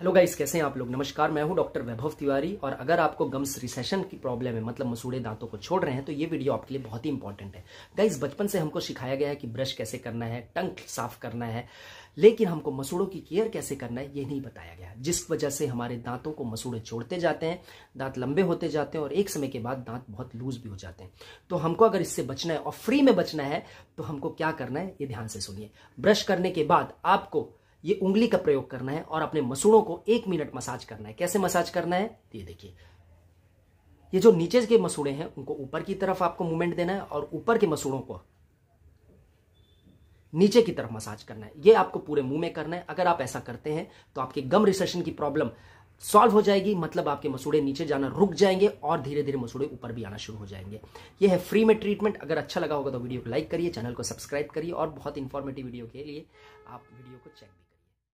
hello guys कैसे हैं आप लोग नमस्कार मैं हूं डॉक्टर वैभव तिवारी और अगर आपको गम्स रिसेशन की प्रॉब्लम है मतलब मसूड़े दांतों को छोड़ रहे हैं तो ये वीडियो आपके लिए बहुत ही इंपॉर्टेंट है गाइस बचपन से हमको सिखाया गया है कि ब्रश कैसे करना है टंक साफ करना है लेकिन हमको मसूड़ों की केयर कैसे करना है ये नहीं बताया गया जिस वजह से हमारे दांतों को मसूड़े छोड़ते जाते हैं दांत लंबे होते जाते हैं और एक समय के बाद दांत बहुत लूज भी हो जाते हैं तो हमको अगर इससे बचना है और फ्री में बचना है तो हमको क्या करना है ये ध्यान से सुनिए ब्रश करने के बाद आपको ये उंगली का प्रयोग करना है और अपने मसूड़ों को एक मिनट मसाज करना है कैसे मसाज करना है ये देखिए ये जो नीचे के मसूड़े हैं उनको ऊपर की तरफ आपको मूवमेंट देना है और ऊपर के मसूड़ों को नीचे की तरफ मसाज करना है ये आपको पूरे मुंह में करना है अगर आप ऐसा करते हैं तो आपके गम रिसेशन की प्रॉब्लम सॉल्व हो जाएगी मतलब आपके मसूड़े नीचे जाना रुक जाएंगे और धीरे धीरे मसूड़े ऊपर भी आना शुरू हो जाएंगे ये है फ्री में ट्रीटमेंट अगर अच्छा लगा होगा तो वीडियो को लाइक करिए चैनल को सब्सक्राइब करिए और बहुत इंफॉर्मेटिव वीडियो के लिए आप वीडियो को चेक भी करिए